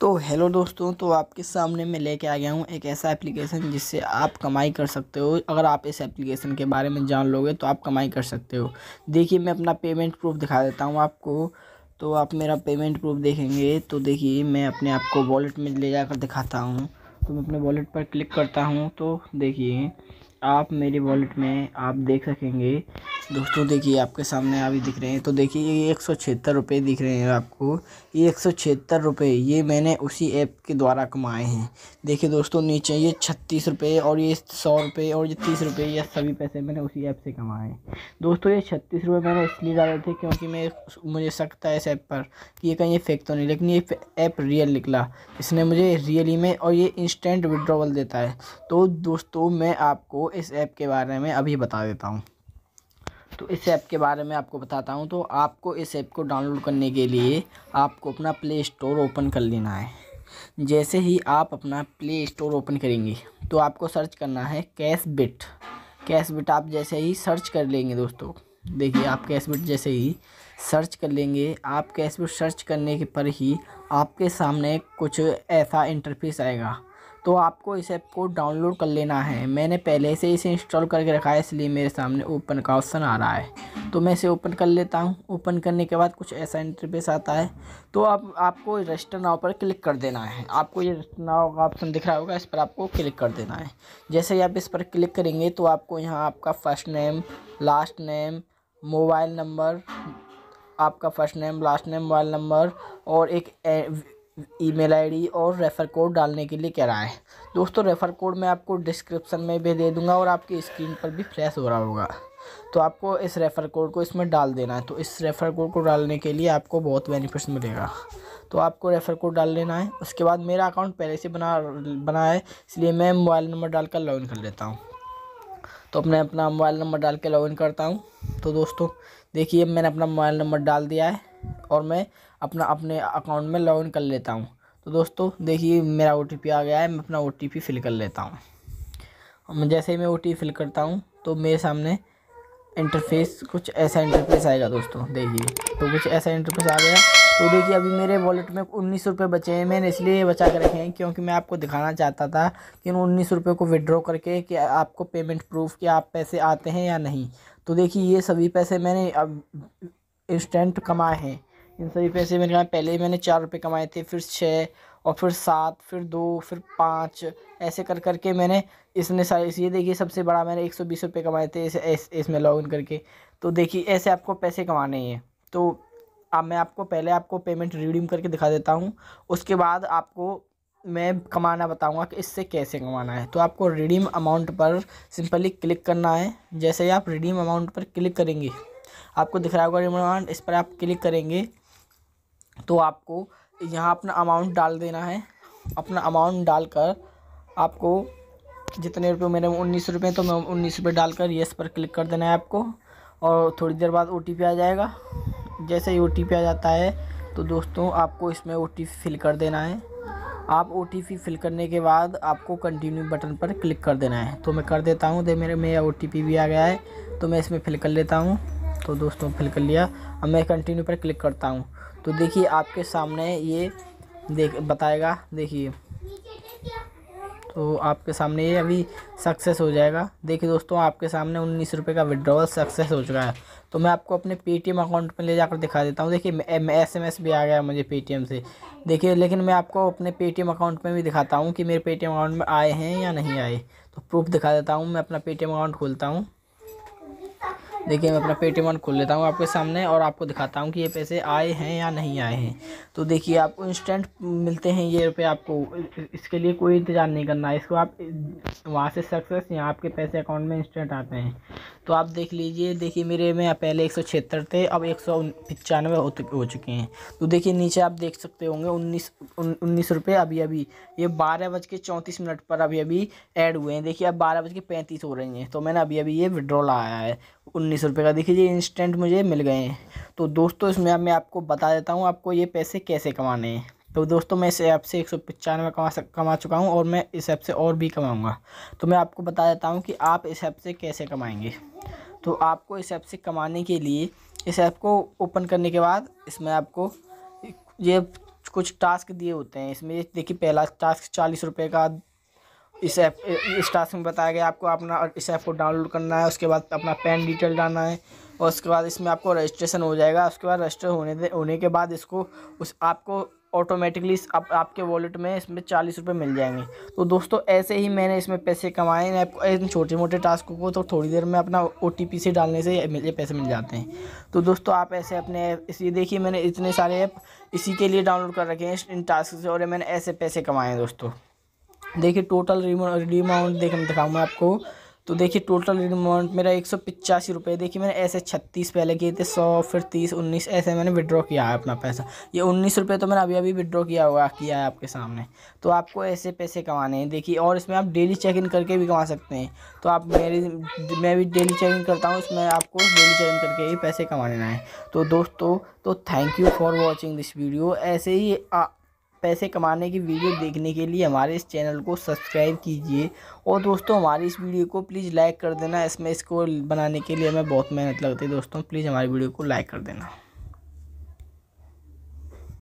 तो हेलो दोस्तों तो आपके सामने मैं लेके आ गया हूँ एक ऐसा एप्लीकेशन जिससे आप कमाई कर सकते हो अगर आप इस एप्लीकेशन के बारे में जान लोगे तो आप कमाई कर सकते हो देखिए मैं अपना पेमेंट प्रूफ दिखा देता हूँ आपको तो आप मेरा पेमेंट प्रूफ देखेंगे तो देखिए मैं अपने आप को वॉलेट में ले जाकर दिखाता हूँ तो मैं अपने वॉलेट पर क्लिक करता हूँ तो देखिए आप मेरे वॉलेट में आप देख सकेंगे दोस्तों देखिए आपके सामने अभी दिख रहे हैं तो देखिए ये एक सौ छिहत्तर रुपये दिख रहे हैं आपको ये एक सौ छिहत्तर रुपये ये मैंने उसी ऐप के द्वारा कमाए हैं देखिए दोस्तों नीचे ये छत्तीस रुपये और ये सौ रुपये और ये तीस रुपये ये सभी पैसे मैंने उसी ऐप से कमाए हैं दोस्तों ये छत्तीस रुपये मैंने इसलिए डाले थे क्योंकि मैं मुझे सकता है इस ऐप पर कि ये कहीं ये तो नहीं लेकिन ये ऐप रियल निकला इसने मुझे रियली में और ये इंस्टेंट विड्रॉवल देता है तो दोस्तों मैं आपको इस ऐप के बारे में अभी बता देता हूँ तो इस ऐप के बारे में आपको बताता हूँ तो आपको इस ऐप को डाउनलोड करने के लिए आपको अपना प्ले स्टोर ओपन कर लेना है जैसे ही आप अपना प्ले स्टोर ओपन करेंगे तो आपको सर्च करना है कैश बिट कैश बिट आप जैसे ही सर्च कर लेंगे दोस्तों देखिए आप कैश बिट जैसे ही सर्च कर लेंगे आप कैश बिट सर्च करने के पर ही आपके सामने कुछ ऐसा इंटरफेस आएगा तो आपको इस ऐप को डाउनलोड कर लेना है मैंने पहले से इसे इंस्टॉल करके रखा है इसलिए मेरे सामने ओपन का ऑप्शन आ रहा है तो मैं इसे ओपन कर लेता हूँ ओपन करने के बाद कुछ ऐसा इंटरफेस आता है तो आप आपको रजिस्टर नाव पर क्लिक कर देना है आपको ये रजिस्टर नाव का ऑप्शन दिख रहा होगा इस पर आपको क्लिक कर देना है जैसे ही आप इस पर क्लिक करेंगे तो आपको यहाँ आपका first name last name mobile number आपका first name last name mobile number और एक ईमेल आईडी और रेफ़र कोड डालने के लिए कह रहा है दोस्तों रेफ़र कोड मैं आपको डिस्क्रिप्शन में भी दे दूंगा और आपकी स्क्रीन पर भी फ्लैश हो रहा होगा तो आपको इस रेफ़र कोड को इसमें डाल देना है तो इस रेफ़र कोड को डालने के लिए आपको बहुत बेनिफिट्स मिलेगा तो आपको रेफ़र कोड डाल लेना है उसके बाद मेरा अकाउंट पहले से बना बना है इसलिए मैं मोबाइल नंबर डालकर लॉगिन कर लेता हूँ तो अपने अपना मोबाइल नंबर डाल के लॉगिन करता हूँ तो दोस्तों देखिए मैंने अपना मोबाइल नंबर डाल दिया है और मैं अपना अपने अकाउंट में लॉगिन कर लेता हूँ तो दोस्तों देखिए मेरा ओ आ गया है मैं अपना ओ फिल कर लेता हूँ जैसे ही मैं ओ फिल करता हूँ तो मेरे सामने इंटरफेस कुछ ऐसा इंटरफेस आएगा दोस्तों देखिए तो कुछ ऐसा इंटरफेस आ गया तो देखिए अभी मेरे वॉलेट में उन्नीस रुपये बचे हैं मैंने इसलिए बचा के रखे हैं क्योंकि मैं आपको दिखाना चाहता था कि इन उन्नीस रुपये को विड्रॉ करके कि आपको पेमेंट प्रूफ कि आप पैसे आते हैं या नहीं तो देखिए ये सभी पैसे मैंने अब इंस्टेंट कमाए हैं इन सभी पैसे मैंने यहाँ पहले मैंने चार रुपये कमाए थे फिर छः और फिर सात फिर दो फिर पाँच ऐसे कर कर के मैंने इसने सारे ये देखिए सबसे बड़ा मैंने एक सौ बीस रुपये कमाए थे इसमें इस लॉगिन करके तो देखिए ऐसे आपको पैसे कमाने हैं तो अब मैं आपको पहले आपको पेमेंट रिडीम करके दिखा देता हूँ उसके बाद आपको मैं कमाना बताऊंगा कि इससे कैसे कमाना है तो आपको रिडीम अमाउंट पर सिंपली क्लिक करना है जैसे ही आप रिडीम अमाउंट पर क्लिक करेंगे आपको दिख रहा होगा रिडीम अमाउंट इस पर आप क्लिक करेंगे तो आपको यहाँ अपना अमाउंट डाल देना है अपना अमाउंट डालकर आपको जितने रुपये मेरे उन्नीस रुपये तो मैं उन्नीस रुपये डालकर येस पर क्लिक कर देना है आपको और थोड़ी देर बाद ओ आ जाएगा जैसे ही ओ आ जाता है तो दोस्तों आपको इसमें ओ फिल कर देना है आप ओ फिल करने के बाद आपको कंटिन्यू बटन पर क्लिक कर देना है तो मैं कर देता हूँ दे मेरे में ओ भी आ गया है तो मैं इसमें फिल कर लेता हूँ तो दोस्तों फिल कर लिया अब मैं कंटिन्यू पर क्लिक करता हूँ तो देखिए आपके सामने ये देख बताएगा देखिए तो आपके सामने ये अभी सक्सेस हो जाएगा देखिए दोस्तों आपके सामने उन्नीस रुपये का विड्रॉवल सक्सेस हो चुका है तो मैं आपको अपने पेटीएम अकाउंट में ले जाकर दिखा देता हूँ देखिए एस एम एस भी आ गया मुझे पेटीएम से देखिए लेकिन मैं आपको अपने पेटीएम अकाउंट में भी दिखाता हूँ कि मेरे पेटीएम अकाउंट में आए हैं या नहीं आए तो प्रूफ दिखा देता हूँ मैं अपना पेटीएम अकाउंट खोलता हूँ देखिए मैं अपना पेटीएम खोल लेता हूँ आपके सामने और आपको दिखाता हूँ कि ये पैसे आए हैं या नहीं आए हैं तो देखिए आपको इंस्टेंट मिलते हैं ये रुपये आपको इसके लिए कोई इंतज़ार नहीं करना है इसको आप वहाँ से सक्सेस यहाँ आपके पैसे अकाउंट में इंस्टेंट आते हैं तो आप देख लीजिए देखिए मेरे में पहले एक सौ छिहत्तर थे अब एक सौ पचानवे हो चुके हैं तो देखिए नीचे आप देख सकते होंगे उन्नीस उन्नीस रुपये अभी अभी ये बारह बज के चौंतीस मिनट पर अभी अभी ऐड हुए हैं देखिए अब बारह बज के पैंतीस हो रही हैं तो मैंने अभी अभी ये विड्रॉल आया है उन्नीस रुपये का देखिए इंस्टेंट मुझे मिल गए हैं तो दोस्तों इसमें अब मैं आपको बता देता हूँ आपको ये पैसे कैसे कमाने हैं तो दोस्तों मैं इस ऐप से एक सौ पचानवे कमा सक कमा चुका हूँ और मैं इस ऐप से और भी कमाऊँगा तो मैं आपको बता देता हूँ कि आप इस ऐप से कैसे कमाएंगे तो आपको इस ऐप से कमाने के लिए इस ऐप को ओपन करने के बाद इसमें आपको ये कुछ टास्क दिए होते हैं इसमें देखिए पहला टास्क चालीस रुपये का इस ऐप इस टास्क में बताया गया आपको अपना इस ऐप को डाउनलोड करना है उसके बाद अपना पैन डिटेल डालना है और उसके बाद इसमें आपको रजिस्ट्रेशन हो जाएगा उसके बाद रजिस्टर होने दे होने के बाद इसको उस आपको ऑटोमेटिकली आप, आपके वॉलेट में इसमें चालीस रुपये मिल जाएंगे तो दोस्तों ऐसे ही मैंने इसमें पैसे कमाए इन ऐप इन छोटे मोटे टास्क को तो थोड़ी देर में अपना ओ से डालने से ये पैसे मिल जाते हैं तो दोस्तों आप ऐसे अपने इसलिए देखिए मैंने इतने सारे ऐप इसी के लिए डाउनलोड कर रखे हैं इन टास्क से और मैंने ऐसे पैसे कमाए हैं दोस्तों देखिए टोटल रिमाउंट देख दिखाऊँ मैं आपको तो देखिए टोटल रिमाउंट मेरा एक सौ पिचासी रुपये देखिए मैंने ऐसे छत्तीस पहले किए थे सौ फिर तीस उन्नीस ऐसे मैंने विड्रॉ किया है अपना पैसा ये उन्नीस रुपये तो मैंने अभी अभी विड्रॉ किया हुआ किया है आपके सामने तो आपको ऐसे पैसे कमाने हैं देखिए और इसमें आप डेली चेक इन करके भी कमा सकते हैं तो आप मेरी मैं भी डेली चेक इन करता हूँ इसमें आपको डेली चेक इन करके ही पैसे कमाने हैं तो दोस्तों तो thank you for watching this video ऐसे ही पैसे कमाने की वीडियो देखने के लिए हमारे इस चैनल को सब्सक्राइब कीजिए और दोस्तों हमारी इस वीडियो को प्लीज़ लाइक कर देना इसमें इसको बनाने के लिए हमें बहुत मेहनत लगती है दोस्तों प्लीज़ हमारी वीडियो को लाइक कर देना